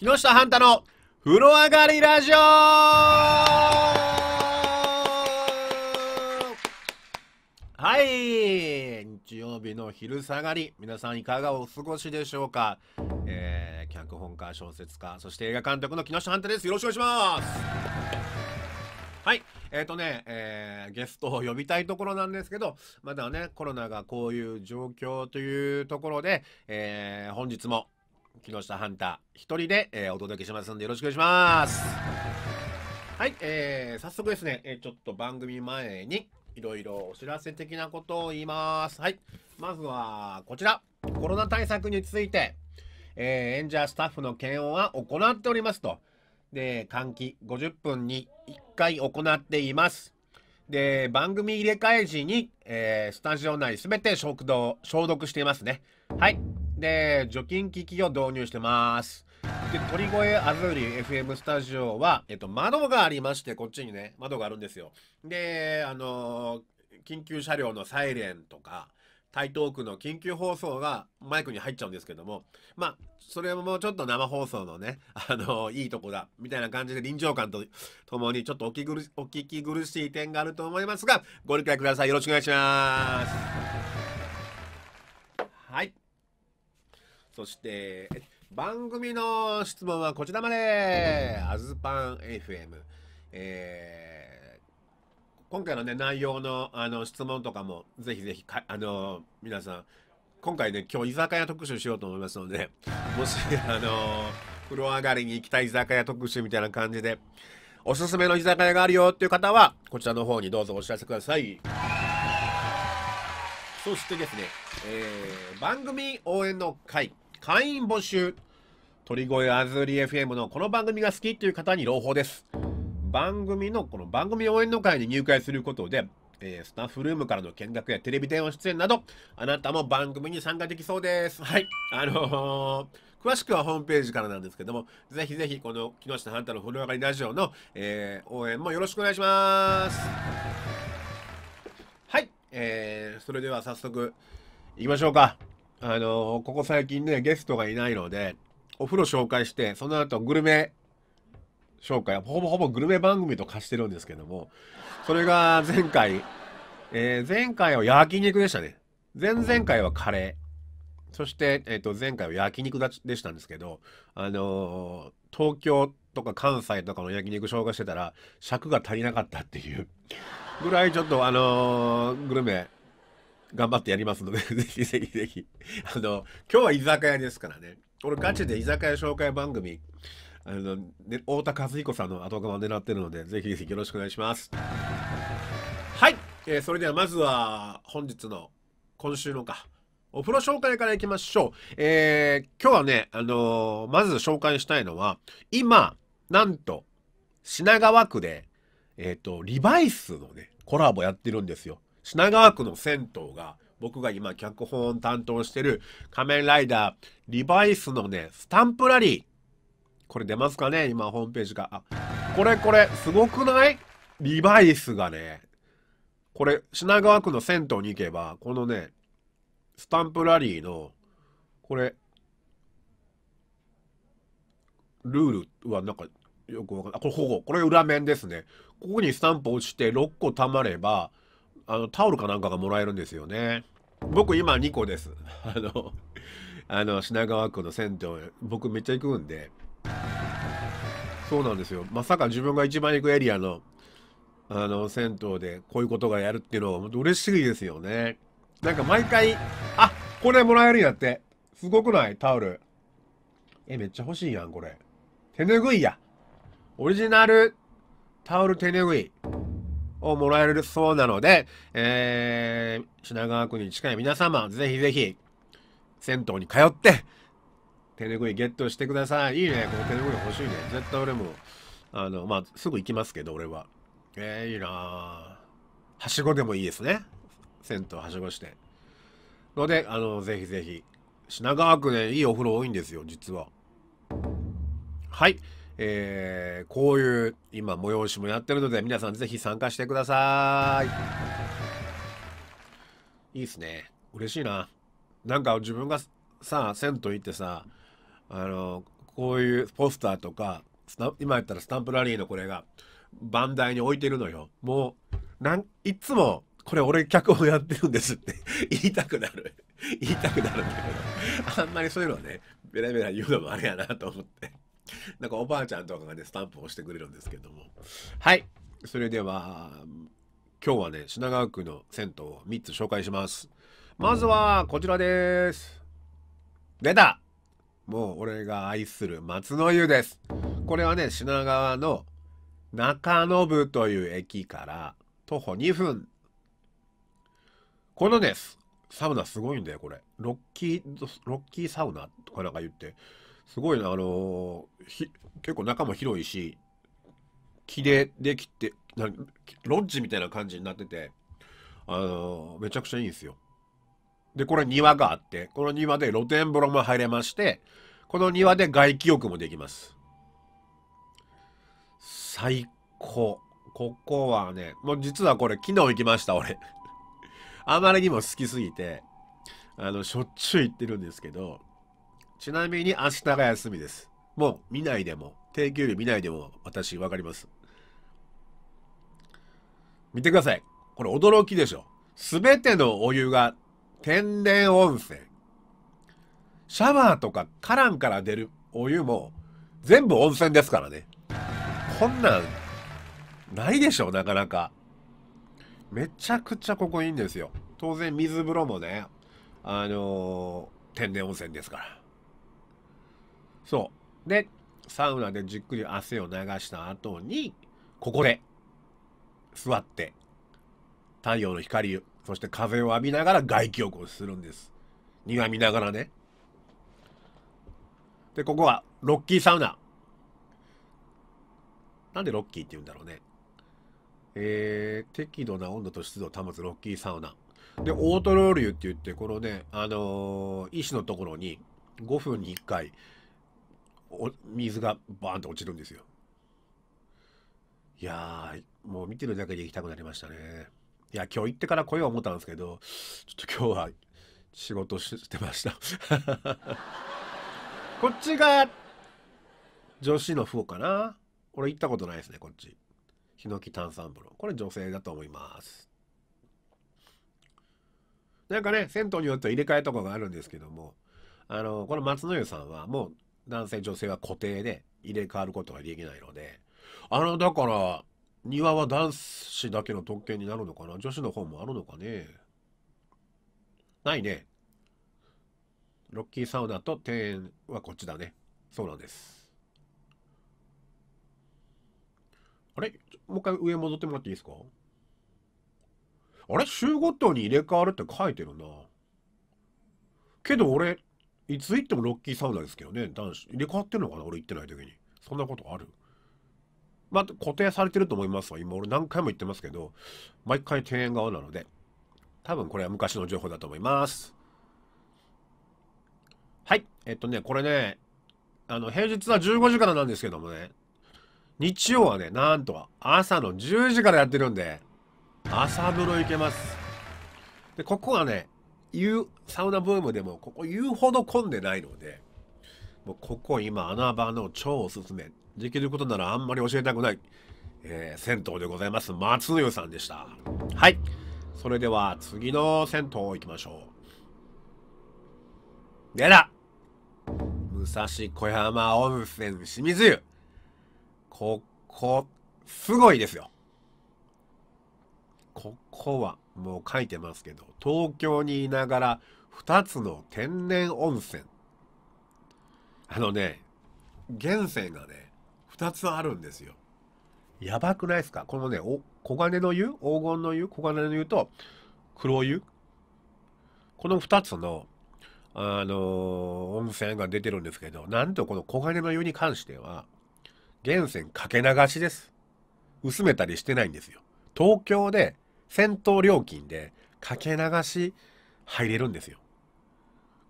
木下半太の風呂上がりラジオはい日曜日の昼下がり皆さんいかがお過ごしでしょうか、えー、脚本家小説家そして映画監督の木下半太ですよろしくお願いしますはい。えっ、ー、とね、えー、ゲストを呼びたいところなんですけど、まだね、コロナがこういう状況というところで、えー、本日も木下ハンター一人で、えー、お届けしますんでよろしくお願いしますはい、えー、早速ですね、えー、ちょっと番組前にいろいろお知らせ的なことを言いますはいまずはこちらコロナ対策について、えー、演者スタッフの検温は行っておりますとで換気50分に1回行っていますで番組入れ替え時に、えー、スタジオ内すべて食堂消毒していますねはいで除菌機器を導入してます。で鳥越アズーリ FM スタジオは、えっと、窓がありましてこっちにね窓があるんですよ。であの緊急車両のサイレンとか台東区の緊急放送がマイクに入っちゃうんですけども、まあ、それもちょっと生放送のね、あのいいとこだ、みたいな感じで臨場感とともにちょっとお聞きお聞き苦しい点があると思いますが、ご理解ください。よろしくお願いします。はい。そして、番組の質問はこちらまであずぱん FM。えー、今回のね、内容のあの質問とかも、ぜひぜひあの、皆さん、今回ね、今日居酒屋特集しようと思いますので、もし、あの、風呂上がりに行きたい居酒屋特集みたいな感じで、おすすめの居酒屋があるよっていう方は、こちらの方にどうぞお知らせください。そしてですね、えー、番組応援の会会員募集鳥越あずり FM のこの番組が好きという方に朗報です番組のこの番組応援の会に入会することでえスタッフルームからの見学やテレビ電話出演など、あなたも番組に参加できそうです。はい。あのー、詳しくはホームページからなんですけども、ぜひぜひこの木下ハンタの風呂上がりラジオの、えー、応援もよろしくお願いします。はい。えー、それでは早速、行きましょうか。あのー、ここ最近ね、ゲストがいないので、お風呂紹介して、その後グルメ紹介、ほぼほぼグルメ番組と化してるんですけども、それが前回、えー、前回は焼肉でしたね。前々回はカレー。そして、えっ、ー、と、前回は焼肉でしたんですけど、あのー、東京とか関西とかの焼肉紹介してたら、尺が足りなかったっていうぐらいちょっとあのグルメ頑張ってやりますので ぜひぜひぜひ。あの、今日は居酒屋ですからね。俺ガチで居酒屋紹介番組、あの、ね、太田和彦さんの後釜を狙ってるので、ぜひぜひよろしくお願いします。はい、えー、それではまずは本日の、今週のか、お風呂紹介からいきましょう。えー、今日はね、あのー、まず紹介したいのは、今、なんと、品川区で、えっ、ー、と、リバイスのね、コラボやってるんですよ。品川区の銭湯が僕が今脚本を担当してる仮面ライダーリバイスのねスタンプラリーこれ出ますかね今ホームページがあこれこれすごくないリバイスがねこれ品川区の銭湯に行けばこのねスタンプラリーのこれルールはなんかよくわかんない。これ保護。これ裏面ですね。ここにスタンプ落ちて6個貯まれば、あのタオルかなんかがもらえるんですよね僕今2個です あのあの品川区の銭湯僕めっちゃ行くんでそうなんですよまさか自分が一番行くエリアのあの銭湯でこういうことがやるっていうのは嬉しいですよねなんか毎回あこれもらえるんやってすごくないタオルえめっちゃ欲しいやんこれ手ぬぐいやオリジナルタオル手ぬぐいをもらえるそうなので、えー、品川区に近い皆様、ぜひぜひ、銭湯に通って、手ぬぐいゲットしてください。いいね、この手ぬぐい欲しいね。絶対俺も、あの、まあ、すぐ行きますけど、俺は。えー、いいなはしごでもいいですね。銭湯はしごして。ので、あの、ぜひぜひ。品川区ね、いいお風呂多いんですよ、実は。はい。えー、こういう今催しもやってるので皆さんぜひ参加してくださいいいっすね嬉しいななんか自分がさ銭湯行ってさあのこういうポスターとか今やったらスタンプラリーのこれが番台に置いてるのよもうなんいつもこれ俺脚本やってるんですって 言いたくなる言いたくなるんだけどあんまりそういうのはねベラベラ言うのもあれやなと思って なんかおばあちゃんとかがね、スタンプを押してくれるんですけども。はい。それでは、今日はね、品川区の銭湯を3つ紹介します。まずは、こちらです。出たもう俺が愛する松の湯です。これはね、品川の中延という駅から徒歩2分。このね、サウナすごいんだよ、これ。ロッキー、ロッキーサウナとかなんか言って。すごいな、あのー、結構中も広いし、木でできて、ロッジみたいな感じになってて、あのー、めちゃくちゃいいんですよ。で、これ庭があって、この庭で露天風呂も入れまして、この庭で外気浴もできます。最高。ここはね、もう実はこれ昨日行きました、俺。あまりにも好きすぎて、あの、しょっちゅう行ってるんですけど、ちなみに明日が休みです。もう見ないでも、定休日見ないでも私わかります。見てください。これ驚きでしょ。すべてのお湯が天然温泉。シャワーとか花壇から出るお湯も全部温泉ですからね。こんなんないでしょ、なかなか。めちゃくちゃここいいんですよ。当然水風呂もね、あのー、天然温泉ですから。そうでサウナでじっくり汗を流した後にここで座って太陽の光そして風を浴びながら外気浴をするんです庭見ながらねでここはロッキーサウナなんでロッキーって言うんだろうねえー、適度な温度と湿度を保つロッキーサウナでオートロールって言ってこのねあのー、石のところに5分に1回水がバーンと落ちるんですよいやもう見てるだけで行きたくなりましたねいや今日行ってから来よう思ったんですけどちょっと今日は仕事してました こっちが女子の方かな俺行ったことないですねこっちヒノキ炭酸風呂これ女性だと思いますなんかね銭湯によって入れ替えとかがあるんですけどもあのこの松の湯さんはもう男性女性は固定で入れ替わることができないのであのだから庭は男子だけの特権になるのかな女子の方もあるのかねないねロッキーサウナと庭園はこっちだねそうなんですあれもう一回上戻ってもらっていいですかあれ週ごとに入れ替わるって書いてるなけど俺いつ行ってもロッキーサウナですけどね、男子。入れ替わってるのかな俺行ってない時に。そんなことあるまあ、固定されてると思いますわ。今俺何回も言ってますけど、毎回庭園側なので、多分これは昔の情報だと思います。はい。えっとね、これね、あの、平日は15時からなんですけどもね、日曜はね、なんと朝の10時からやってるんで、朝風呂行けます。で、ここはね、言う、サウナブームでもここ言うほど混んでないので、もうここ今穴場の超おすすめ。できることならあんまり教えたくない、えー、銭湯でございます。松湯さんでした。はい。それでは次の銭湯行きましょう。でら武蔵小山温泉清水湯。ここ、すごいですよ。ここはもう書いてますけど、東京にいながら2つの天然温泉。あのね、源泉がね、2つあるんですよ。やばくないですかこのね、黄金の湯黄金の湯黄金の湯と黒湯この2つの、あのー、温泉が出てるんですけど、なんとこの黄金の湯に関しては、源泉かけ流しです。薄めたりしてないんですよ。東京で戦闘料金でかけ流し入れるんですよ。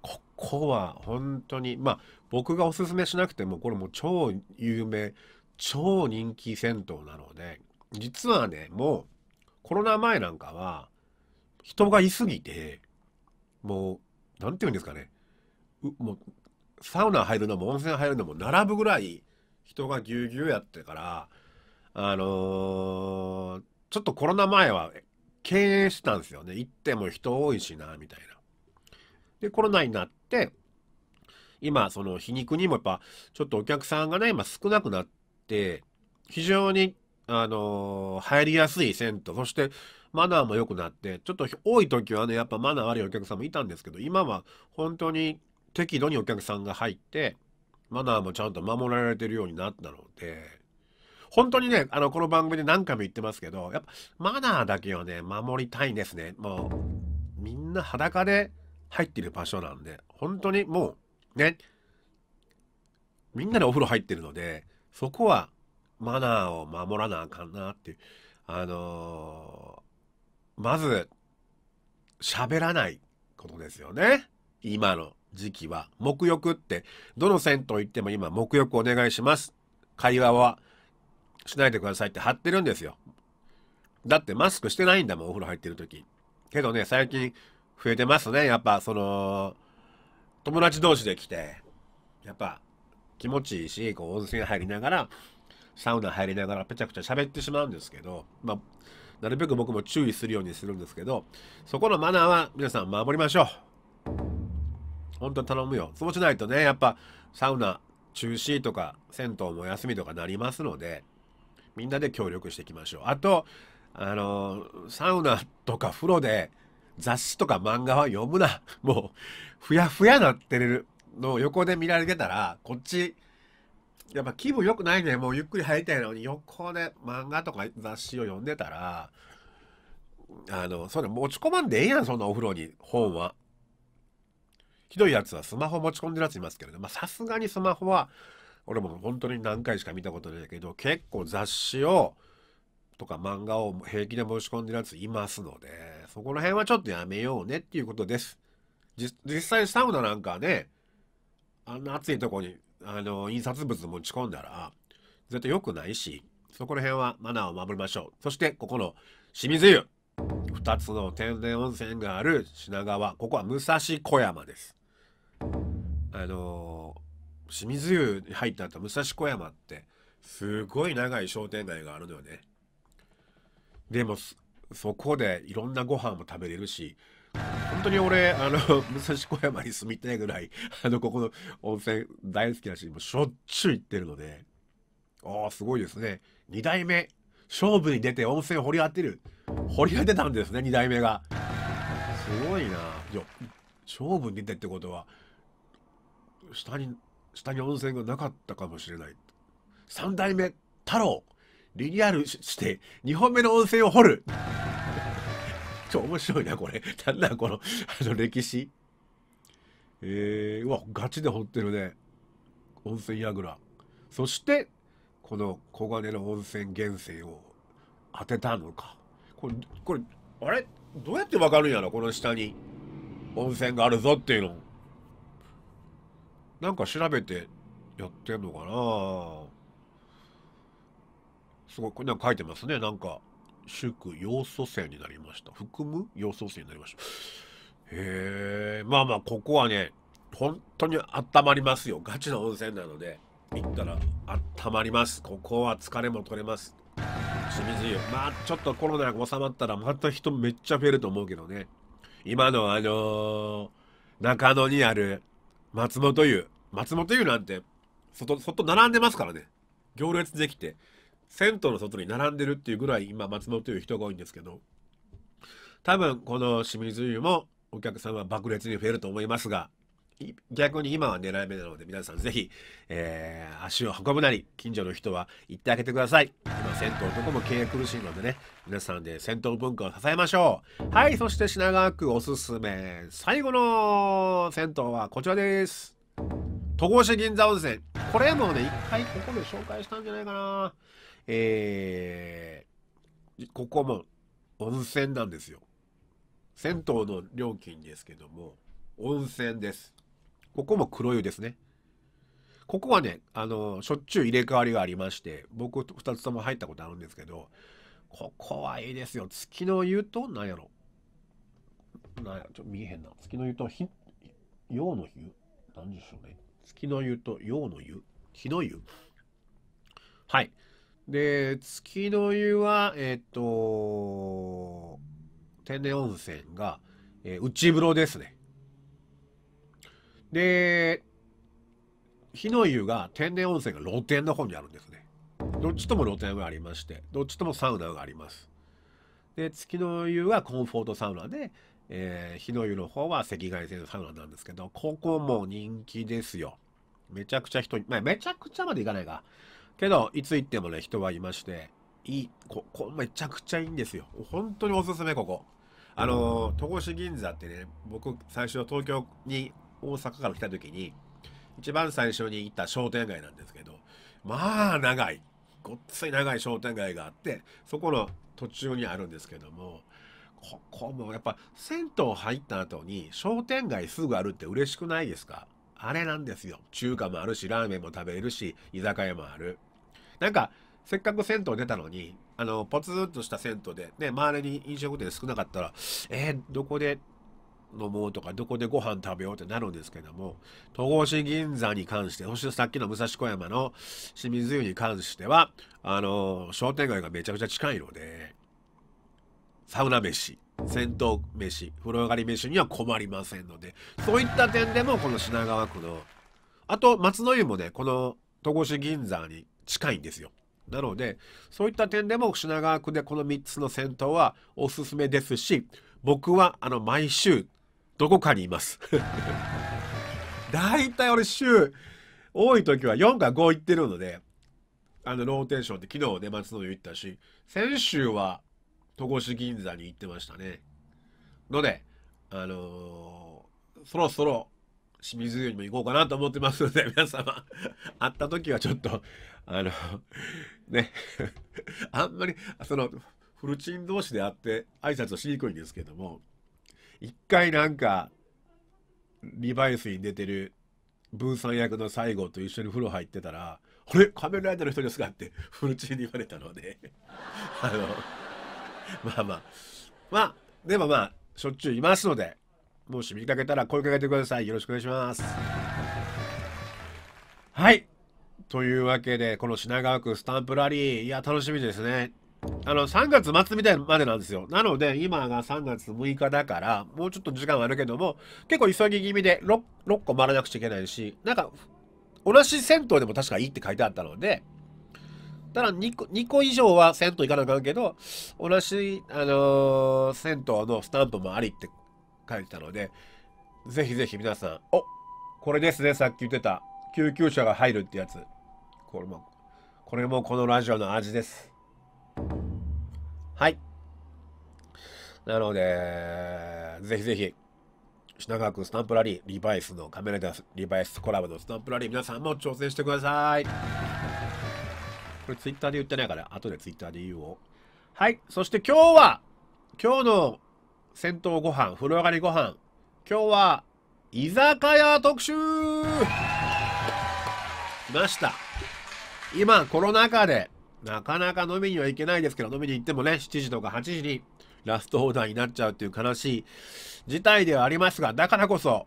ここは本当に、まあ僕がおすすめしなくてもこれもう超有名、超人気銭湯なので、実はね、もうコロナ前なんかは人がいすぎて、もう、なんて言うんですかね、もうサウナ入るのも温泉入るのも並ぶぐらい人がぎゅうぎゅうやってから、あのー、ちょっとコロナ前は経営してたんですよね。行っても人多いしな、みたいな。で、コロナになって、今、その皮肉にもやっぱ、ちょっとお客さんがね、今少なくなって、非常に、あのー、入りやすい銭湯、そしてマナーも良くなって、ちょっと多い時はね、やっぱマナー悪いお客さんもいたんですけど、今は本当に適度にお客さんが入って、マナーもちゃんと守られてるようになったので、本当にね、あの、この番組で何回も言ってますけど、やっぱ、マナーだけをね、守りたいですね。もう、みんな裸で入ってる場所なんで、本当にもう、ね、みんなでお風呂入ってるので、そこはマナーを守らなあかんなっていう。あのー、まず、喋らないことですよね。今の時期は。沐浴って、どの銭湯行っても今、沐浴お願いします。会話はしないでくださいって貼ってるんですよ。だってマスクしてないんだもん、お風呂入ってる時。けどね、最近増えてますね。やっぱ、その、友達同士で来て、やっぱ気持ちいいし、こう温泉入りながら、サウナ入りながらぺちゃくちゃ喋ってしまうんですけど、まあ、なるべく僕も注意するようにするんですけど、そこのマナーは皆さん守りましょう。本当頼むよ。そうしないとね、やっぱサウナ中止とか、銭湯も休みとかなりますので、みんなで協力していきましょうあとあのサウナとか風呂で雑誌とか漫画は読むな もうふやふやなってるのを横で見られてたらこっちやっぱ気分良くないねもうゆっくり入りたいのに横で漫画とか雑誌を読んでたらあのそれ持ち込まんでええやんそんなお風呂に本は。ひどいやつはスマホ持ち込んでるやついますけれど、まさすがにスマホは俺も本当に何回しか見たことないけど結構雑誌をとか漫画を平気で申し込んでるやついますのでそこら辺はちょっとやめようねっていうことです実際サウナなんかねあんな暑いとこにあの印刷物持ち込んだら絶対良くないしそこら辺はマナーを守りましょうそしてここの清水湯2つの天然温泉がある品川ここは武蔵小山ですあのー清水湯に入った後武蔵小山ってすごい長い商店街があるのよねでもそこでいろんなご飯も食べれるし本当に俺あの 武蔵小山に住みたいぐらいあのここの温泉大好きだしもうしょっちゅう行ってるのでああすごいですね2代目勝負に出て温泉掘り当てる掘り当てたんですね2代目がすごいないや勝負に出てってことは下に下に温泉がなかったかもしれない。三代目太郎リニアルして2本目の温泉を掘る ちょ、面白いな、これ。なんだ、この、あの、歴史。えー、うわ、ガチで掘ってるね。温泉櫓。そして、この黄金の温泉源泉を当てたのか。これ、これ、あれどうやってわかるんやろこの下に温泉があるぞっていうの。なんか調べてやってんのかなすごい、これなんか書いてますね。なんか、祝要素線になりました。含む要素線になりました。へえ、まあまあ、ここはね、本当に温まりますよ。ガチの温泉なので、行ったら温まります。ここは疲れも取れます。清水湯。まあ、ちょっとコロナが収まったら、また人めっちゃ増えると思うけどね。今のあのー、中野にある松本湯。松本湯なんて外外並んでますからね行列できて銭湯の外に並んでるっていうぐらい今松本湯人が多いんですけど多分この清水湯もお客さんは爆裂に増えると思いますが逆に今は狙い目なので皆さん是非、えー、足を運ぶなり近所の人は行ってあげてください今銭湯どこも経営苦しいのでね皆さんで銭湯文化を支えましょうはいそして品川区おすすめ最後の銭湯はこちらです戸越銀座温泉。これもね、一回ここで紹介したんじゃないかな。えー、ここも温泉なんですよ。銭湯の料金ですけども、温泉です。ここも黒湯ですね。ここはね、あの、しょっちゅう入れ替わりがありまして、僕二つとも入ったことあるんですけど、ここはいいですよ。月の湯と、なんやろ。なんやろ、ちょっと見えへんな。月の湯と、陽の湯なんでしょうね。月の湯と陽の湯日の湯はい。で、月の湯は、えっ、ー、と、天然温泉が、えー、内風呂ですね。で、火の湯が天然温泉が露天の方にあるんですね。どっちとも露天がありまして、どっちともサウナがあります。で、月の湯はコンフォートサウナで、えー、日の湯の方は赤外線サウナなんですけど、ここも人気ですよ。めちゃくちゃ人、まあ、めちゃくちゃまでいかないが、けど、いつ行ってもね、人はいまして、いい、ここめちゃくちゃいいんですよ。本当におすすめ、ここ。あのー、戸越銀座ってね、僕、最初東京に、大阪から来た時に、一番最初に行った商店街なんですけど、まあ、長い。ごっつい長い商店街があって、そこの途中にあるんですけども、ここもやっぱ銭湯入った後に商店街すぐあるって嬉しくないですかあれなんですよ。中華もあるし、ラーメンも食べれるし、居酒屋もある。なんか、せっかく銭湯出たのに、あの、ポツンとした銭湯で、ね、周りに飲食店少なかったら、えー、どこで飲もうとか、どこでご飯食べようってなるんですけども、戸越銀座に関して、そしてさっきの武蔵小山の清水湯に関しては、あの、商店街がめちゃくちゃ近いので、サウナ飯銭湯飯風呂上がり飯には困りませんのでそういった点でもこの品川区のあと松の湯もねこの戸越銀座に近いんですよなのでそういった点でも品川区でこの3つの銭湯はおすすめですし僕はあの毎週どこかにいますだいたい俺週多い時は4か5行ってるのであのローテーションって昨日ね松の湯行ったし先週は戸越銀座に行ってましたね。ので、あのー、そろそろ清水湯にも行こうかなと思ってますので、皆様、会った時はちょっと、あの、ね、あんまり、その、フルチン同士で会って挨拶をしにくいんですけども、一回なんか、リバイスに出てる分散役の西郷と一緒に風呂入ってたら、あれ仮面ライダーの人ですかってフルチンに言われたので、あの、まあまあ。まあ、でもまあ、しょっちゅういますので、もし見かけたら声かけてください。よろしくお願いします。はい。というわけで、この品川区スタンプラリー、いや、楽しみですね。あの、3月末みたいまでなんですよ。なので、今が3月6日だから、もうちょっと時間はあるけども、結構急ぎ気味で 6, 6個回らなくちゃいけないし、なんか、同じ銭湯でも確かいいって書いてあったので、ただ2個 ,2 個以上は銭湯行かなあかんけど、同じ、あのー、銭湯のスタンプもありって書いてたので、ぜひぜひ皆さん、おこれですね、さっき言ってた。救急車が入るってやつ。これも、これもこのラジオの味です。はい。なので、ぜひぜひ、品川区スタンプラリー、リバイスのカメラダス、リバイスコラボのスタンプラリー、皆さんも挑戦してください。これツイッターで言ってないから、後でツイッターで言おう。はい。そして今日は、今日の戦闘ご飯、風呂上がりご飯。今日は、居酒屋特集来ました。今、コロナ禍で、なかなか飲みには行けないですけど、飲みに行ってもね、7時とか8時にラストオーダーになっちゃうっていう悲しい事態ではありますが、だからこそ、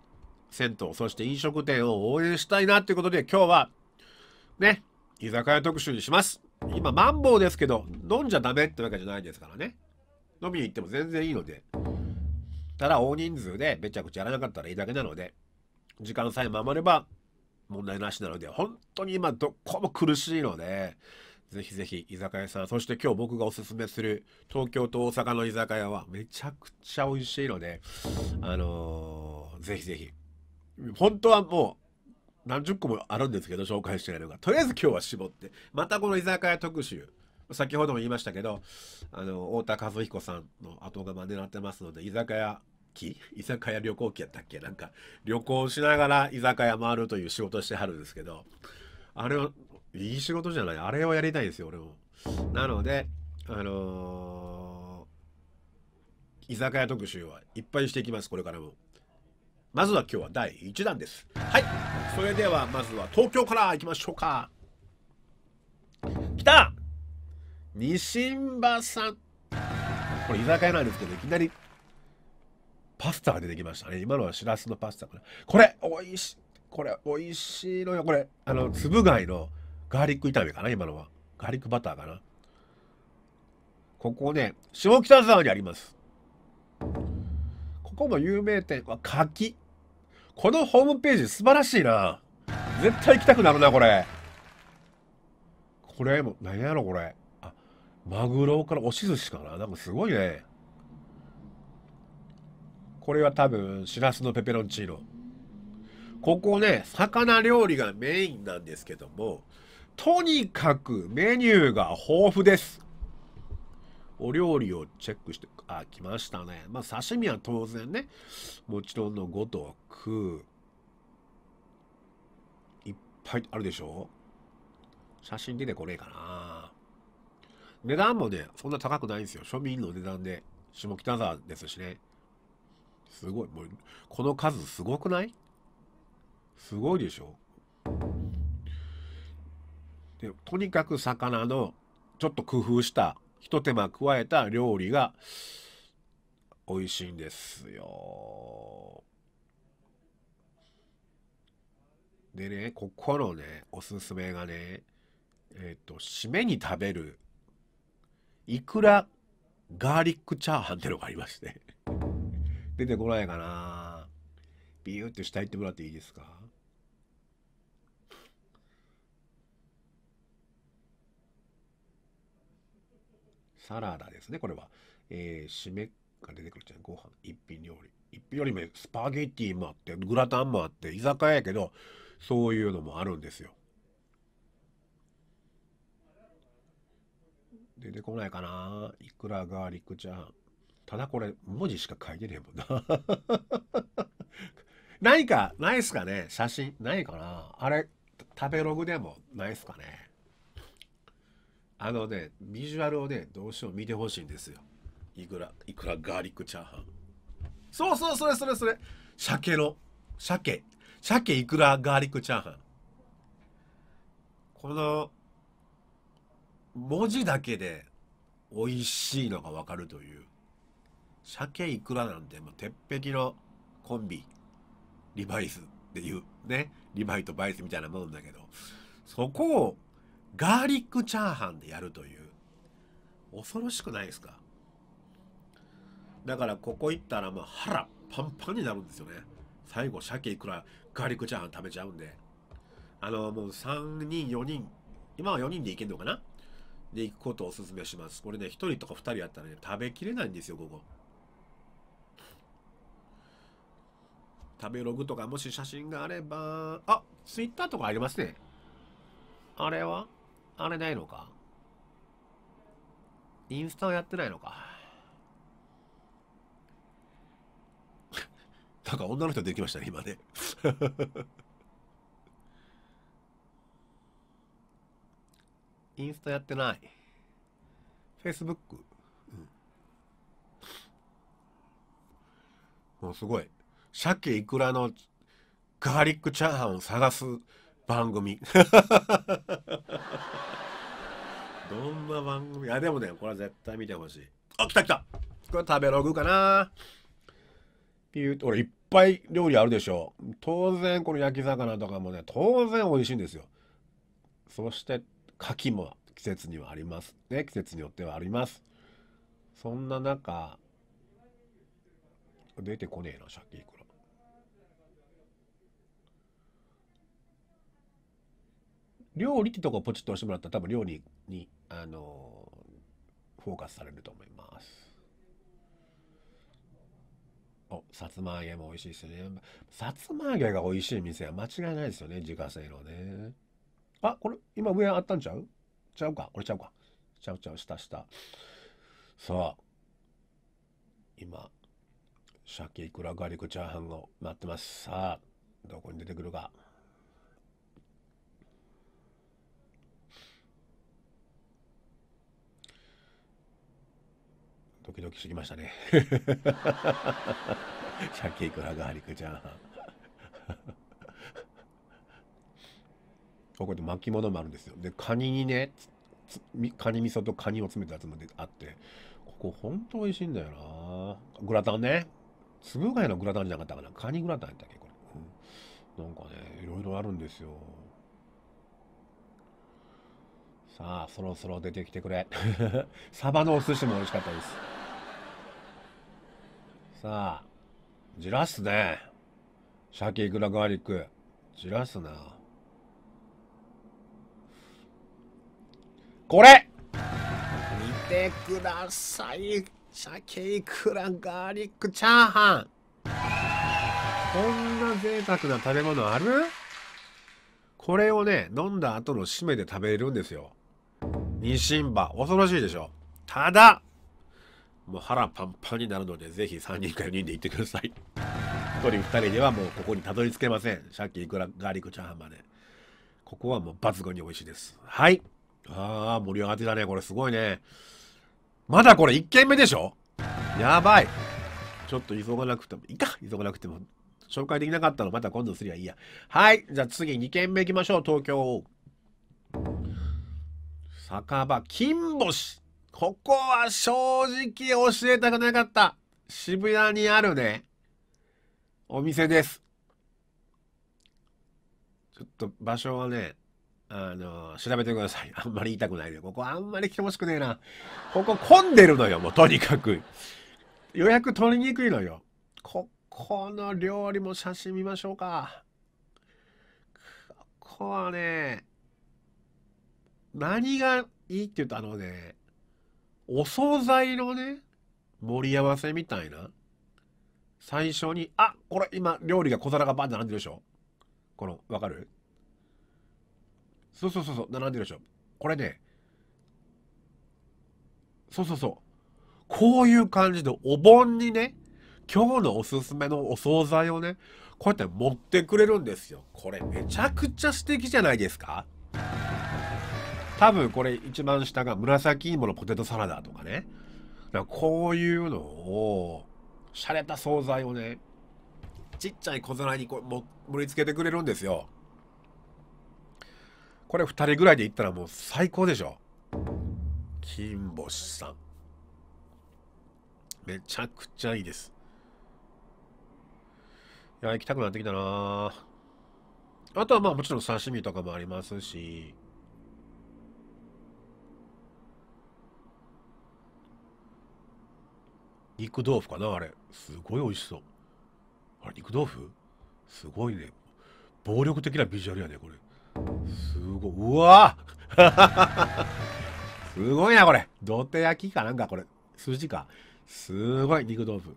銭湯、そして飲食店を応援したいなていうことで、今日は、ね、居酒屋特集にします今マンボウですけど飲んじゃダメってわけじゃないですからね飲みに行っても全然いいのでただ大人数でべちゃくちゃやらなかったらいいだけなので時間さえ守れば問題なしなので本当に今どこも苦しいのでぜひぜひ居酒屋さんそして今日僕がおすすめする東京と大阪の居酒屋はめちゃくちゃ美味しいのであのー、ぜひぜひ本当はもう何十個もあるんですけど紹介してやるのがとりあえず今日は絞ってまたこの居酒屋特集先ほども言いましたけどあの太田和彦さんの後釜狙ってますので居酒屋居酒屋旅行機やったっけなんか旅行しながら居酒屋回るという仕事してはるんですけどあれはいい仕事じゃないあれをやりたいんですよ俺もなのであのー、居酒屋特集はいっぱいしていきますこれからもまずは今日は第1弾ですはいそれではまずは東京から行きましょうか来た西馬さんこれ居酒屋なんですけどいきなりパスタが出てきましたね今のはしらすのパスタこれおいしいこれおいしいのよこれあのつぶ貝のガーリック炒めかな今のはガーリックバターかなここね下北沢にありますここも有名店は柿このホームページ素晴らしいな。絶対行きたくなるな、これ。これ、も何やろ、これ。あ、マグロから押し寿司かな。なんかすごいね。これは多分、しらすのペペロンチーノ。ここね、魚料理がメインなんですけども、とにかくメニューが豊富です。お料理をチェックして、あ、来ましたね。まあ、刺身は当然ね、もちろんのごとく、いっぱいあるでしょ写真出てこれかな。値段もね、そんな高くないんですよ。庶民の値段で、下北沢ですしね。すごい。もう、この数すごくないすごいでしょでとにかく魚のちょっと工夫したひと手間加えた料理が美味しいんですよ。でね、ここのね、おすすめがね、えっ、ー、と、締めに食べる、いくらガーリックチャーハンってのがありまして。出てこないかなビューって下行ってもらっていいですかサラダですね、これは。えー、締めが出てくるじゃん、ご飯。一品料理。一品料理もスパゲッティもあって、グラタンもあって、居酒屋やけど、そういうのもあるんですよ。出てこないかないくらガーリックチャーハン。ただこれ、文字しか書いてねえもんな。ないか、ないっすかね写真、ないかなあれ、食べログでもないっすかねあのね、ビジュアルをね、どうしても見てほしいんですよ。いくら、いくらガーリックチャーハン。そうそうそれそれそれ。鮭の、鮭。鮭いくらガーリックチャーハン。この、文字だけで美味しいのがわかるという。鮭いくらなんてもう鉄壁のコンビ。リバイスっていうね。リバイとバイスみたいなもんだけど。そこをガーリックチャーハンでやるという恐ろしくないですかだからここ行ったらまあ腹パンパンになるんですよね最後鮭いくらガーリックチャーハン食べちゃうんであのもう3人4人今は4人で行けんのかなで行くことをおすすめしますこれね1人とか2人やったらね食べきれないんですよここ食べログとかもし写真があればあツイッターとかありますねあれはあれないのかインスタはやってないのか なんか女の人できましたね、今ね。インスタやってない。Facebook。うん。もうすごい。鮭いくらのガーリックチャーハンを探す番組 どんな番組いやでもねこれは絶対見てほしいあ来た来たこれ食べログかないう俺いっぱい料理あるでしょ当然この焼き魚とかもね当然美味しいんですよそして牡蠣も季節にはありますね季節によってはありますそんな中出てこねえなシャキー料理ってとこポチッと押してもらったら多分料理に、あのフォーカスされると思います。お、さつま揚げも美味しいですね。さつま揚げが美味しい店は間違いないですよね。自家製のね。あ、これ、今上あったんちゃうちゃうか。これちゃうか。ちゃうちゃう、下下。さあ、今、鮭いくらガリックチャーハンを待ってます。さあ、どこに出てくるか。ドキドキしてきましたね。さっきいくらがりくちゃん。ここで巻物もあるんですよ。で、カニにね、カニ味噌とカニを詰めたやつもあって、ここほんと美味しいんだよなグラタンね。つが貝のグラタンじゃなかったかな。カニグラタンやったっけ、これ、うん。なんかね、いろいろあるんですよ。さあ、そろそろ出てきてくれ。サバのお寿司も美味しかったです。さあ、じらすね。鮭いくらガーリック。じらすな。これ見てください。鮭いくらガーリックチャーハン。こんな贅沢な食べ物あるこれをね、飲んだ後の締めで食べれるんですよ。ニシンバ、恐ろしいでしょ。ただ、もう腹パンパンになるのでぜひ3人か4人で行ってください1人2人ではもうここにたどり着けませんさっきいくらガーリックチャーハンまでここはもう抜群に美味しいですはいあー盛り上がってたねこれすごいねまだこれ1軒目でしょやばいちょっと急がなくてもいいか急がなくても紹介できなかったのまた今度すりゃいいやはいじゃあ次2軒目行きましょう東京酒場金星ここは正直教えたくなかった。渋谷にあるね、お店です。ちょっと場所はね、あの、調べてください。あんまり言いたくないで。ここあんまり来てほしくねえな。ここ混んでるのよ、もうとにかく。予約取りにくいのよ。ここの料理も写真見ましょうか。ここはね、何がいいって言うと、あのね、お惣菜のね、盛り合わせみたいな。最初に、あ、これ今、料理が小皿がバンって並んでるでしょこの、わかるそうそうそうそう、並んでるでしょこれね、そうそうそう。こういう感じでお盆にね、今日のおすすめのお惣菜をね、こうやって持ってくれるんですよ。これめちゃくちゃ素敵じゃないですか多分これ一番下が紫芋のポテトサラダとかね。だからこういうのを、洒落た惣菜をね、ちっちゃい小皿にこうも盛り付けてくれるんですよ。これ2人ぐらいで行ったらもう最高でしょ。金星さん。めちゃくちゃいいです。いや、行きたくなってきたなあとはまあもちろん刺身とかもありますし、肉豆腐かなあれすごい美味しそうあれ肉豆腐すごいね暴力的なビジュアルやねこれすごいうわ すごいなこれ土手焼きかなんかこれ数字かすごい肉豆腐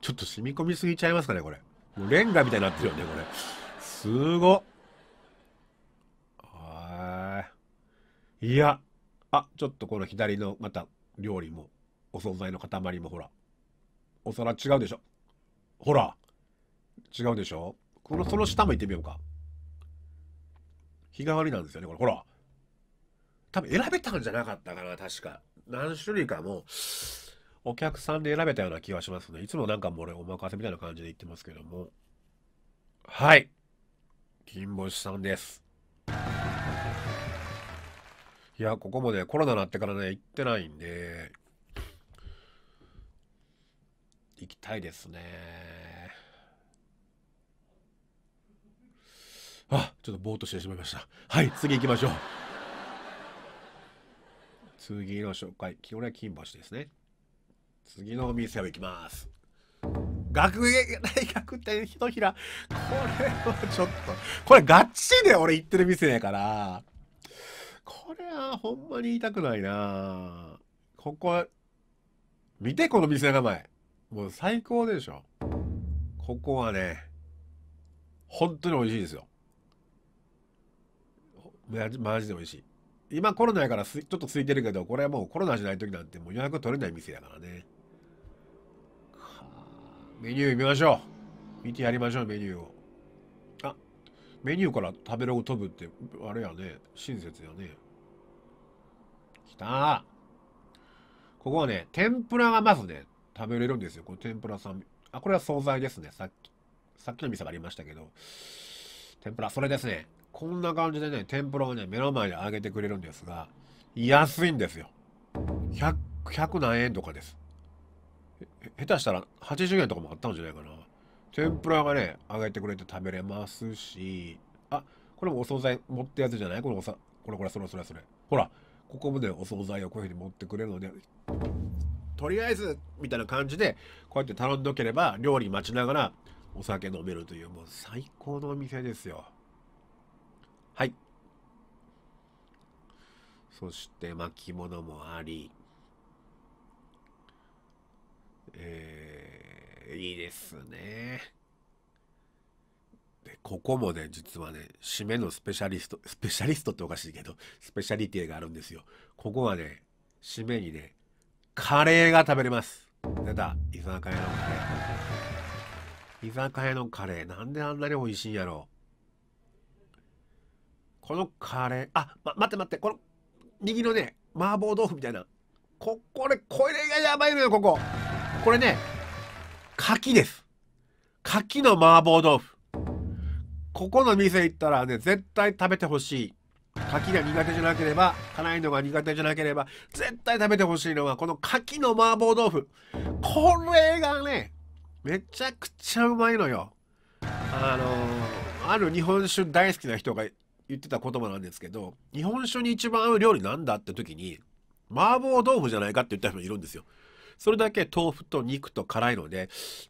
ちょっと染み込みすぎちゃいますかねこれもうレンガみたいになってるよねこれすごはいいやあちょっとこの左のまた料理もお惣菜の塊もほらお皿違うでしょほら違うでしょこのその下も行ってみようか日替わりなんですよねこれほら多分選べたんじゃなかったかな確か何種類かもお客さんで選べたような気がしますねいつもなんかもう俺お任せみたいな感じで言ってますけどもはい金星さんですいやここもねコロナになってからね行ってないんで行きたいですね。あ、ちょっとぼーっとしてしまいました。はい、次行きましょう。次の紹介。これは金星ですね。次のお店を行きます。学芸大学店ひとひら。これはちょっと、これガチで俺行ってる店やから。これはほんまに言いたくないなここ、見てこの店の名前。もう最高でしょここはね本当に美味しいですよマジで美味しい今コロナやからちょっとついてるけどこれはもうコロナじゃない時なんてもう予約取れない店やからねメニュー見ましょう見てやりましょうメニューをあメニューから食べログ飛ぶってあれやね親切やねきたここはね天ぷらがまずね食べれるんですよ。この天ぷらさん。あ、これは惣菜ですね。さっき、さっきの店がありましたけど。天ぷら、それですね。こんな感じでね、天ぷらをね、目の前で揚げてくれるんですが、安いんですよ。100、100何円とかです。下手したら80円とかもあったんじゃないかな。天ぷらがね、揚げてくれて食べれますし、あ、これもお惣菜持ってやつじゃないこのおさ、これこれ、それそれそれ。ほら、ここまでお惣菜をこういうふうに持ってくれるので、とりあえずみたいな感じでこうやって頼んどければ料理待ちながらお酒飲めるというもう最高のお店ですよはいそして巻物もありえー、いいですねでここもね実はね締めのスペシャリストスペシャリストっておかしいけどスペシャリティがあるんですよここはね締めにねカレーが食べれます。出た。居酒屋のカレー。居酒屋のカレー。なんであんなに美味しいんやろこのカレー。あ、ま、待って待って。この、右のね、麻婆豆腐みたいな。こ、これ、これがやばいのよ、ここ。これね、柿です。柿の麻婆豆腐。ここの店行ったらね、絶対食べてほしい。柿が苦手じゃなければ辛いのが苦手じゃなければ絶対食べてほしいのはこの牡蠣の麻婆豆腐これがねめちゃくちゃうまいのよあのー、ある日本酒大好きな人が言ってた言葉なんですけど日本酒に一番合う料理なんだって時に麻婆豆腐じゃないかって言った人いるんですよそれだけ豆腐と肉と辛いので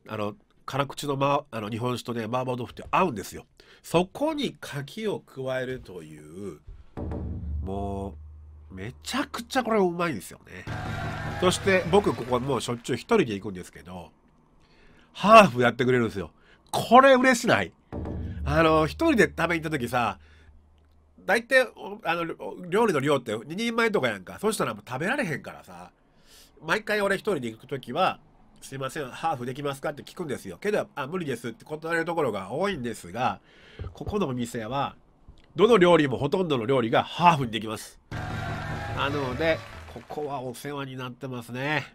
あの辛口の,、ま、あの日本酒とね麻婆豆腐って合うんですよそこに柿を加えるというもう、めちゃくちゃこれうまいんですよね。そして僕ここもうしょっちゅう一人で行くんですけど、ハーフやってくれるんですよ。これ嬉しないあの、一人で食べに行った時さ、大体、あの、料理の量って2人前とかやんか。そしたらもう食べられへんからさ、毎回俺一人で行く時は、すいません、ハーフできますかって聞くんですよ。けど、あ、無理ですって断れるところが多いんですが、ここのお店は、どの料理もほとんどの料理がハーフにできますなのでここはお世話になってますね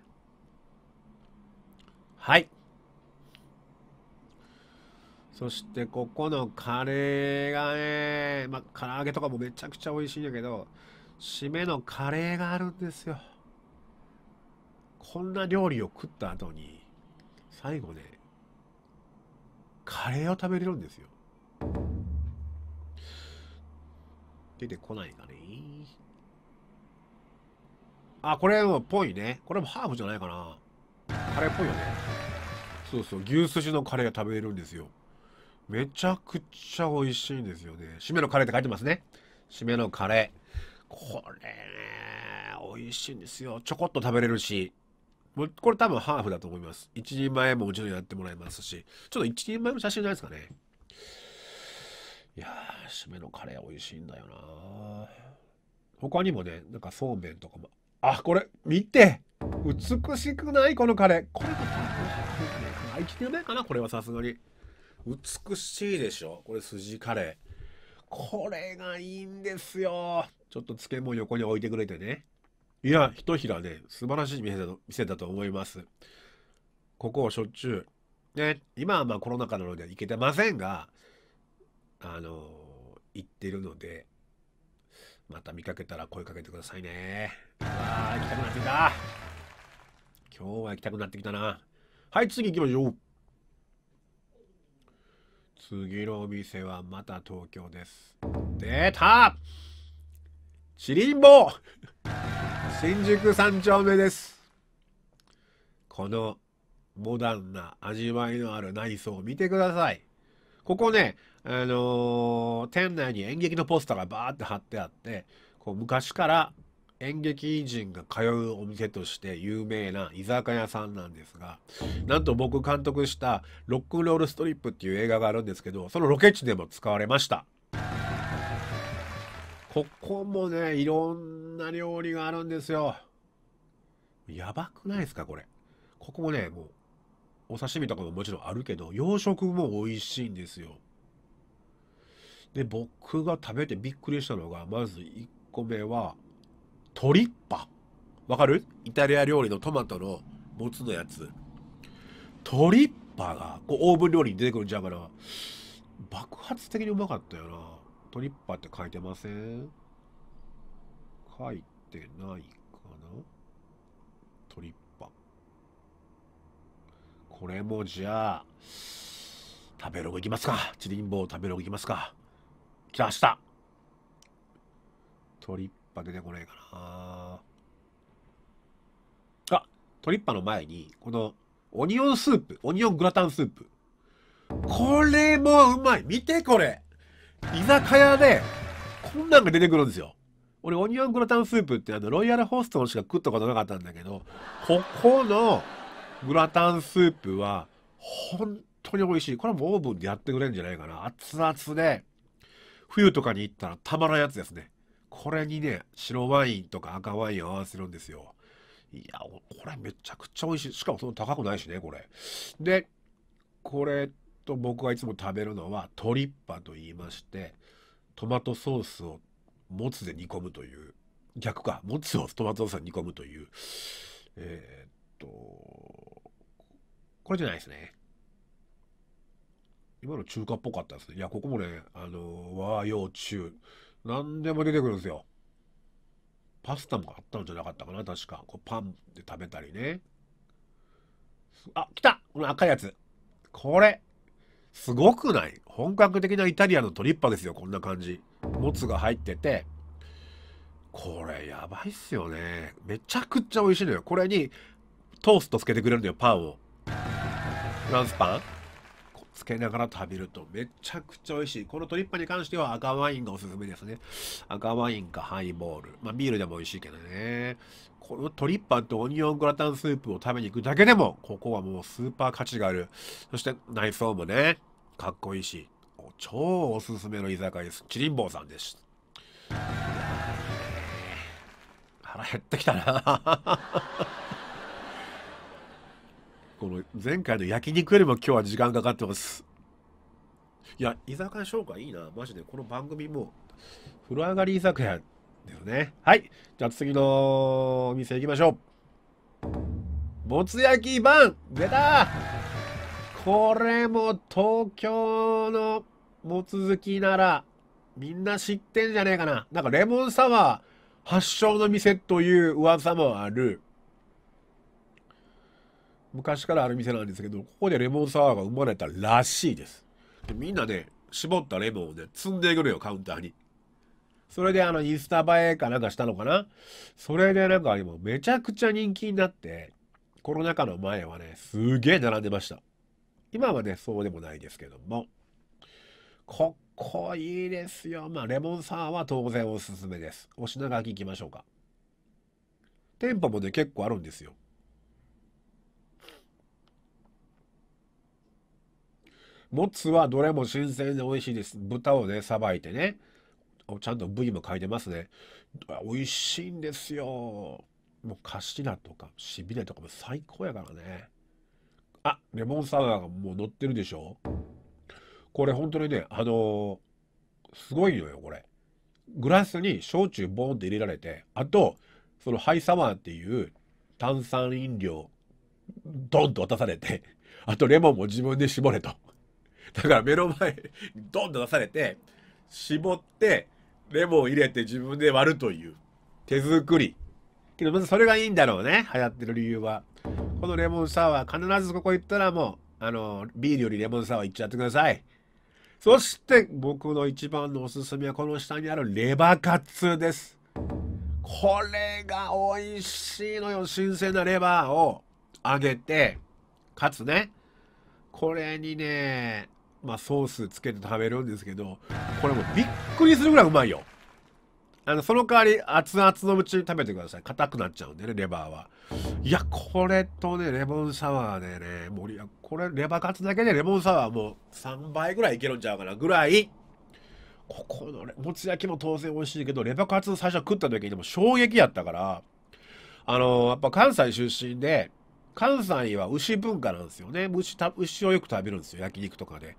はいそしてここのカレーがねまあ唐揚げとかもめちゃくちゃ美味しいんやけど締めのカレーがあるんですよこんな料理を食った後に最後ねカレーを食べれるんですよ出てこないかね。あ、これもぽいね。これもハーフじゃないかな。カレーっぽいよね。そうそう、牛すじのカレーが食べれるんですよ。めちゃくちゃ美味しいんですよね。締めのカレーって書いてますね。締めのカレー。これね、美味しいんですよ。ちょこっと食べれるし。もうこれ多分ハーフだと思います。一人前ももちろんやってもらいますし。ちょっと一人前の写真じゃないですかね。いやー、締めのカレー美味しいんだよな他にもね、なんかそうめんとかも。あ、これ、見て美しくないこのカレー。これも愛知ないかなこれはさすがに。美しいでしょこれ、筋カレー。これがいいんですよ。ちょっと漬物横に置いてくれてね。いや、ひとひらね、素晴らしい店だと店だと思います。ここをしょっちゅう。ね、今はまあコロナ禍なので行けてませんが、あの行ってるので、また見かけたら声かけてくださいね。ああ、行きたくなってきた。今日は行きたくなってきたな。はい、次行きましょう。次のお店はまた東京です。出たチリンボ新宿三丁目です。このモダンな味わいのある内装を見てください。ここね、あのー、店内に演劇のポスターがバーって貼ってあって、こう昔から演劇人が通うお店として有名な居酒屋さんなんですが、なんと僕監督したロックンロールストリップっていう映画があるんですけど、そのロケ地でも使われました。ここもね、いろんな料理があるんですよ。やばくないですか、これ。ここもね、もう、お刺身とかももちろんあるけど、洋食も美味しいんですよ。で、僕が食べてびっくりしたのが、まず1個目は、トリッパ。わかるイタリア料理のトマトのもつのやつ。トリッパが、こうオーブン料理に出てくるんちゃうかな。爆発的にうまかったよな。トリッパって書いてません書いてないかなトリッパ。これもじゃあ、食べログいきますか。チリンボー食べログいきますか。じゃあ明日トリッパ出てこないかなあトリッパの前にこのオニオンスープオニオングラタンスープこれもうまい見てこれ居酒屋でこんなんが出てくるんですよ俺オニオングラタンスープってあのロイヤルホストのしか食ったことなかったんだけどここのグラタンスープは本当に美味しいこれもオーブンでやってくれるんじゃないかな熱々で冬とかに行ったらたまらんやつですね。これにね、白ワインとか赤ワインを合わせるんですよ。いや、これめちゃくちゃ美味しい。しかもその高くないしね、これ。で、これと僕がいつも食べるのはトリッパと言いまして、トマトソースをもつで煮込むという、逆か、もつをトマトソースで煮込むという、えー、っと、これじゃないですね。今の中華っぽかったですね。いや、ここもね、あのー、和洋中、何でも出てくるんですよ。パスタもあったんじゃなかったかな、確か。こうパンで食べたりね。あ、来たこの赤いやつ。これ、すごくない本格的なイタリアのトリッパですよ、こんな感じ。もつが入ってて、これやばいっすよね。めちゃくちゃ美味しいのよ。これにトーストつけてくれるのよ、パンを。フランスパンつけながら食べるとめちゃくちゃ美味しい。このトリッパに関しては赤ワインがおすすめですね。赤ワインかハイボール。まあビールでも美味しいけどね。このトリッパとオニオングラタンスープを食べに行くだけでも、ここはもうスーパー価値がある。そして内装もね、かっこいいし、超おすすめの居酒屋です。チリンボーさんです。腹減ってきたなこの前回の焼肉よりも今日は時間かかってます。いや、居酒屋紹介いいな。マジで。この番組も、風呂上がり居酒屋ですね。はい。じゃあ次のお店行きましょう。もつ焼きバン出たこれも東京のもつ好きなら、みんな知ってんじゃねえかな。なんかレモンサワー発祥の店という噂もある。昔からある店なんですけど、ここでレモンサワーが生まれたらしいです。でみんなね、絞ったレモンをね、積んでいくのよ、カウンターに。それであの、インスタ映えかなんかしたのかなそれでなんか今、めちゃくちゃ人気になって、コロナ禍の前はね、すげえ並んでました。今はね、そうでもないですけども。ここいいですよ。まあ、レモンサワーは当然おすすめです。お品書き行きましょうか。店舗もね、結構あるんですよ。もつはどれも新鮮で美味しいです。豚をね、さばいてね。ちゃんと部位も書いてますね。美味しいんですよ。もうカシナとかしびれとかも最高やからね。あ、レモンサワーがもう乗ってるでしょこれ本当にね、あのー、すごいのよ、これ。グラスに焼酎ボーンって入れられて、あと、そのハイサワーっていう炭酸飲料、ドンと渡されて、あとレモンも自分で絞れと。だから目の前、ドンと出されて、絞って、レモン入れて自分で割るという。手作り。けど、まずそれがいいんだろうね。流行ってる理由は。このレモンサワー、必ずここ行ったらもう、あの、ビールよりレモンサワーいっちゃってください。そして、僕の一番のおすすめは、この下にあるレバカツです。これが美味しいのよ。新鮮なレバーを揚げて、かつね、これにね、まあ、ソースつけて食べるんですけど、これもうびっくりするぐらいうまいよ。あの、その代わり、熱々のうちに食べてください。硬くなっちゃうんでね、レバーは。いや、これとね、レモンサワーでね、もう、これ、レバーカツだけでレモンサワーもう3倍ぐらいいけるんちゃうかな、ぐらい。ここのね、もつ焼きも当然美味しいけど、レバーカツ最初食った時にでも衝撃やったから、あのー、やっぱ関西出身で、関西は牛文化なんですよね。牛た牛をよく食べるんですよ、焼肉とかで。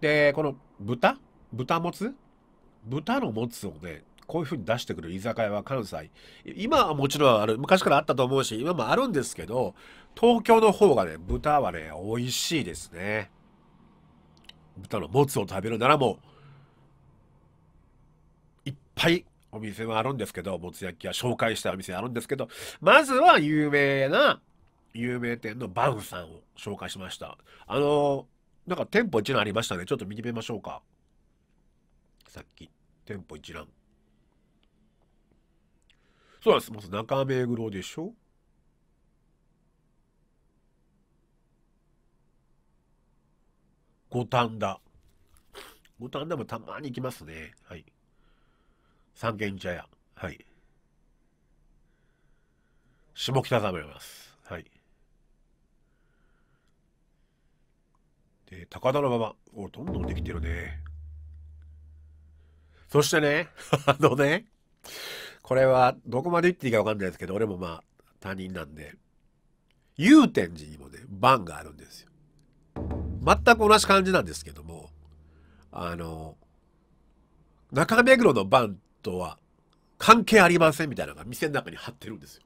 で、この豚豚もつ豚のもつをね、こういうふうに出してくる居酒屋は関西。今はもちろんある、昔からあったと思うし、今もあるんですけど、東京の方がね、豚はね、美味しいですね。豚のもつを食べるならもう、いっぱいお店はあるんですけど、もつ焼きは紹介したお店あるんですけど、まずは有名な有名店のバウンさんを紹介しました。あのー、なんか店舗一覧ありましたね。ちょっと見てみましょうか。さっき、店舗一覧。そうなんです。まず中目黒でしょ五反田。五反田もたまに行きますね。はい。三軒茶屋。はい。下北沢もあります。えー、高田のまま。おどんどんできてるね。そしてね、あのね、これはどこまで言っていいかわかんないですけど、俺もまあ他人なんで、祐天寺にもね、番があるんですよ。全く同じ感じなんですけども、あの、中目黒の番とは関係ありませんみたいなのが店の中に貼ってるんですよ。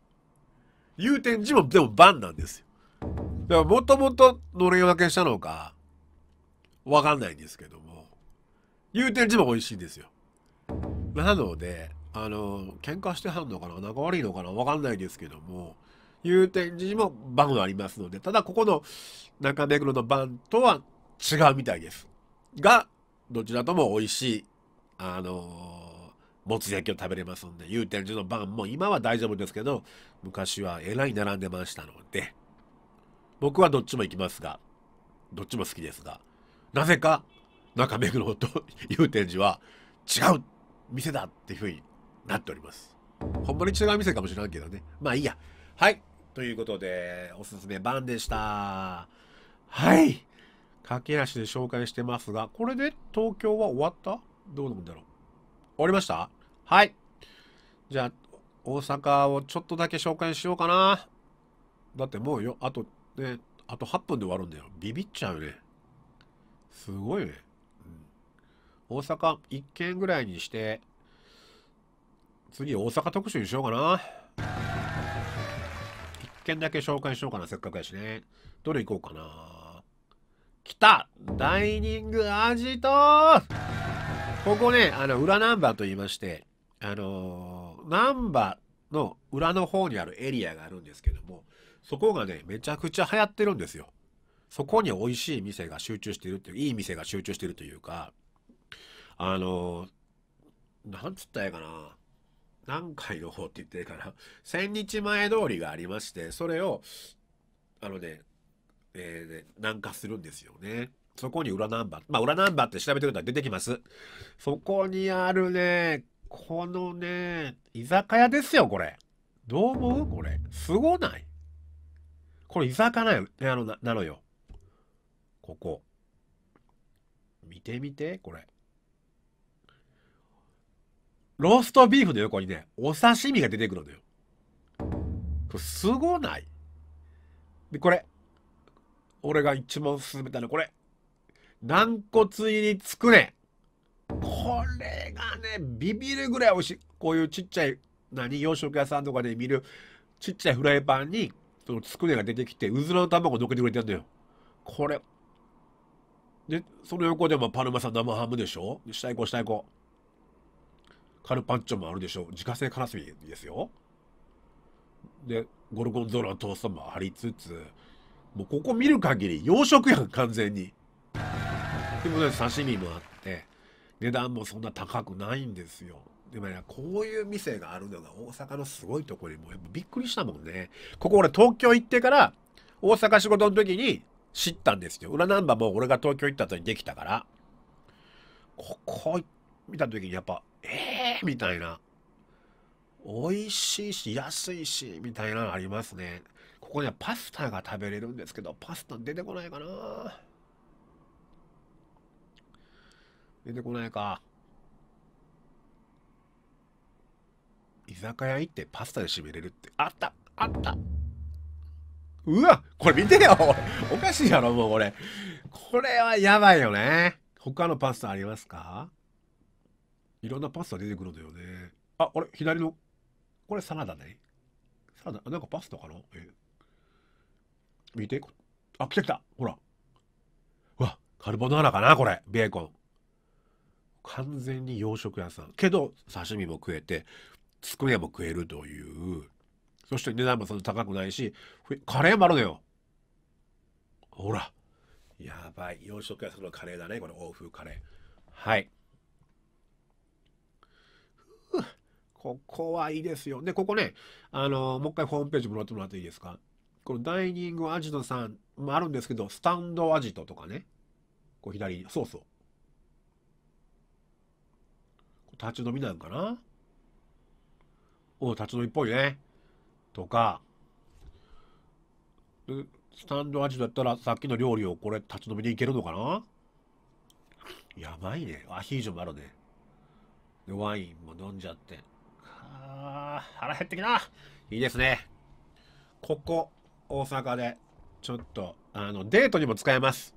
祐天寺もでも番なんですよ。だからもともとのれん分けしたのか、わかんないんですけども、言うてる字も美味しいんですよ。なので、あの、喧嘩してはんのかな仲悪いのかなわかんないですけども、祐天寺もバンがありますので、ただここの中目黒のバンとは違うみたいです。が、どちらとも美味しい、あのー、もつ焼きを食べれますんで、祐天寺のバンも今は大丈夫ですけど、昔はえらい並んでましたので、僕はどっちも行きますが、どっちも好きですが、なぜか中目黒と祐天寺は違う店だっていうふうになっております。ほんまに違う店かもしれんけどね。まあいいや。はい。ということで、おすすめ版でした。はい。駆け足で紹介してますが、これで東京は終わったどうなんだろう。終わりましたはい。じゃあ、大阪をちょっとだけ紹介しようかな。だってもうよ、あとね、あと8分で終わるんだよ。ビビっちゃうね。すごいね。うん、大阪1件ぐらいにして、次大阪特集にしようかな。1件だけ紹介しようかな、せっかくやしね。どれ行こうかな。来たダイニングアジトここね、あの、裏ナンバーと言いまして、あのー、ナンバーの裏の方にあるエリアがあるんですけども、そこがね、めちゃくちゃ流行ってるんですよ。そこに美味しい店が集中しているっていう、いい店が集中しているというか、あの、なんつったらええかな。何回の方って言っていいかな。千日前通りがありまして、それを、あのね、えー、ね、南下するんですよね。そこに裏ナンバー。まあ、裏ナンバーって調べてくれたら出てきます。そこにあるね、このね、居酒屋ですよ、これ。どう思うこれ。すごないこれ居酒屋のなのよ。ここ。見てみて、これ。ローストビーフの横にね、お刺身が出てくるのよ。すごないで、これ。俺が一番勧めたのこれ。軟骨入りつくね。これがね、ビビるぐらい美味しい。こういうちっちゃい、何、洋食屋さんとかで見る、ちっちゃいフライパンに、そのつくねが出てきて、うずらの卵乗っけてくれてんだよ。これ、で、その横でもパルマさん生ハムでしょ下行こう下行こう。カルパッチョもあるでしょ自家製カラスミですよ。で、ゴルゴンゾーラのトーストもありつつ、もうここ見る限り洋食やん、完全に。でもね、刺身もあって、値段もそんな高くないんですよ。でもね、こういう店があるのが大阪のすごいところにもうやっぱびっくりしたもんね。ここ俺東京行ってから、大阪仕事の時に、知ったんですよ。裏ナンバーも俺が東京行った後にできたから。ここ見た時にやっぱ、ええー、みたいな。美味しいし、安いし、みたいなのありますね。ここにはパスタが食べれるんですけど、パスタ出てこないかな出てこないか。居酒屋行ってパスタで締めれるって、あったあったうわこれ見てよ おかしいやろもうこれこれはやばいよね他のパスタありますかいろんなパスタ出てくるんだよねああれ左のこれサラダねサラダなんかパスタかなえ見てあ来た来たほらうわカルボナーラかなこれベーコン完全に洋食屋さんけど刺身も食えてつくねも食えるというそして値段もそんな高くないしカレーもあるのよほらやばい洋食屋さんのカレーだねこれ欧風カレーはいここはいいですよでここねあのもう一回ホームページもらってもらっていいですかこのダイニングアジトさんもあるんですけどスタンドアジトとかねこう左そうそう立ち飲みなんかなお立ち飲みっぽいねとか、スタンドアジだったらさっきの料理をこれ立ち飲みに行けるのかなやばいね。アヒージョもあるね。で、ワインも飲んじゃって。あ腹減ってきたいいですね。ここ、大阪で、ちょっと、あの、デートにも使えます。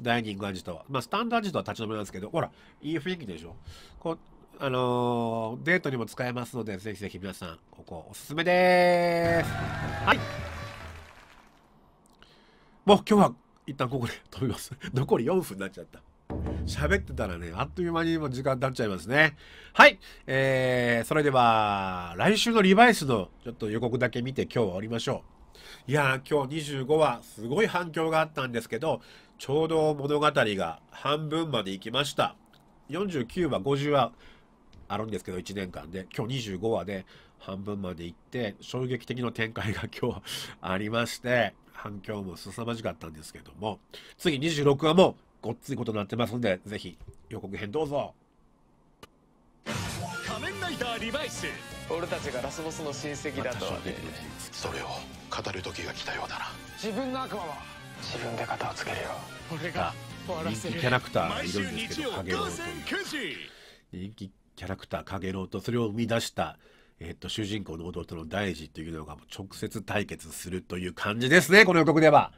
ダイニングアジトは。まあ、スタンドアジトは立ち飲みなんですけど、ほら、いい雰囲気でしょ。こうあのー、デートにも使えますので、ぜひぜひ皆さん、ここおすすめです。はい。もう今日は一旦ここで飛びます。残り4分になっちゃった。喋ってたらね、あっという間にも時間経っちゃいますね。はい。えー、それでは、来週のリバイスのちょっと予告だけ見て今日は終わりましょう。いやー、今日25話、すごい反響があったんですけど、ちょうど物語が半分まで行きました。49話、50話、あるんですけど、1年間で、今日25話で半分まで行って、衝撃的な展開が 今日ありまして、反響も凄まじかったんですけども、次26話もごっついことになってますんで、ぜひ予告編どうぞ。仮面ライダーリバイス俺たちがラスボスの親戚だとはねそれを語る時が来たようだな自分の悪魔は自分で型をつけるよ俺が人気キャラクターいるんですけど影をいう人気キャラクターかげろうとそれを生み出した、えっと、主人公の弟の大事というのが直接対決するという感じですねこの予告では。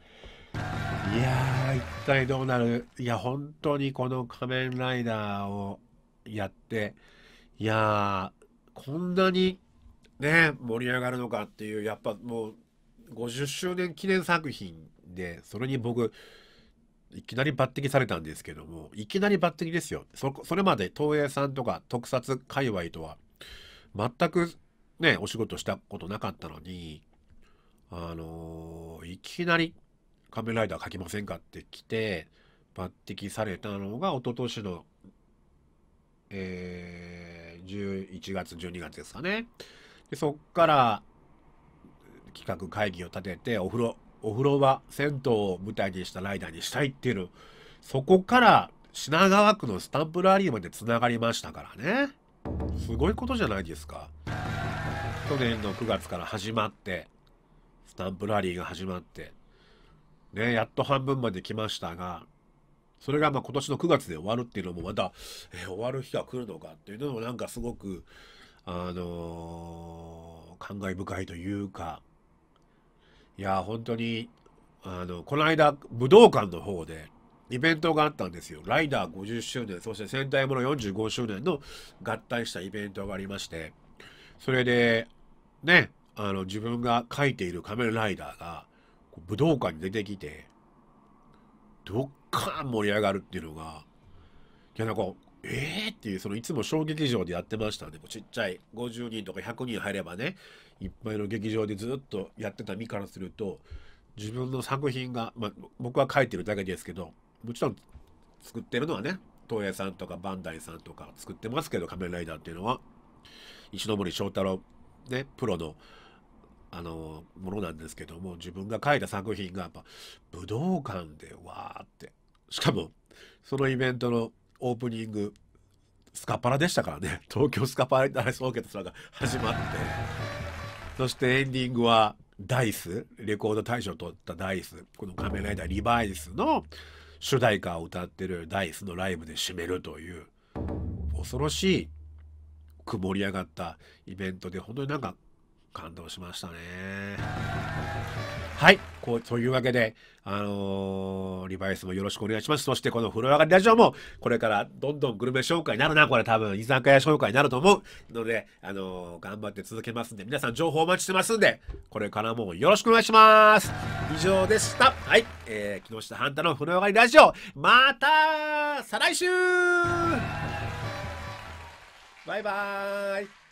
いや一体どうなるいや本当にこの「仮面ライダー」をやっていやこんなにね盛り上がるのかっていうやっぱもう50周年記念作品でそれに僕いきなり抜擢されたんですけどもいきなり抜擢ですよそそれまで東映さんとか特撮界隈とは全くねお仕事したことなかったのにあのー、いきなり「仮面ライダー描きませんか?」って来て抜擢されたのが一昨年の、えー、11月12月ですかね。でそっから企画会議を立ててお風呂お風呂場銭湯を舞台にしたライダーにしたいっていうのそこから品川区のスタンプラリーまでつながりましたからねすごいことじゃないですか去年の9月から始まってスタンプラリーが始まってねやっと半分まで来ましたがそれがまあ今年の9月で終わるっていうのもまた、え終わる日が来るのかっていうのもなんかすごくあのー、感慨深いというかいや本当にあのこの間武道館の方でイベントがあったんですよライダー50周年そして戦隊もの45周年の合体したイベントがありましてそれでねあの自分が書いている仮面ライダーが武道館に出てきてどっかん盛り上がるっていうのがいやなんかえーっていうそのいつも小劇場でやってましたんでちっちゃい50人とか100人入ればねいっぱいの劇場でずっとやってた身からすると自分の作品が、まあ、僕は書いてるだけですけどもちろん作ってるのはね東映さんとかバンダイさんとか作ってますけど仮面ライダーっていうのは石森章太郎ねプロのあのものなんですけども自分が書いた作品がやっぱ武道館でわーってしかもそのイベントのオープニングスカパラでしたからね東京スカパラになオそうけどさが始まって。そしてエンディングはダイスレコード大賞を取ったダイスこの「仮面ライダーリバイス」の主題歌を歌ってるダイスのライブで締めるという恐ろしい曇り上がったイベントで本当になんか感動しましたね。はいこうというわけで、あのー、リバイスもよろしくお願いします。そしてこの風呂上がりラジオも、これからどんどんグルメ紹介になるな、これ多分、居酒屋紹介になると思うので、あのー、頑張って続けますんで、皆さん情報お待ちしてますんで、これからもよろしくお願いします。以上でした。はい、えー、木下半太の風呂上がりラジオ、また再来週バイバーイ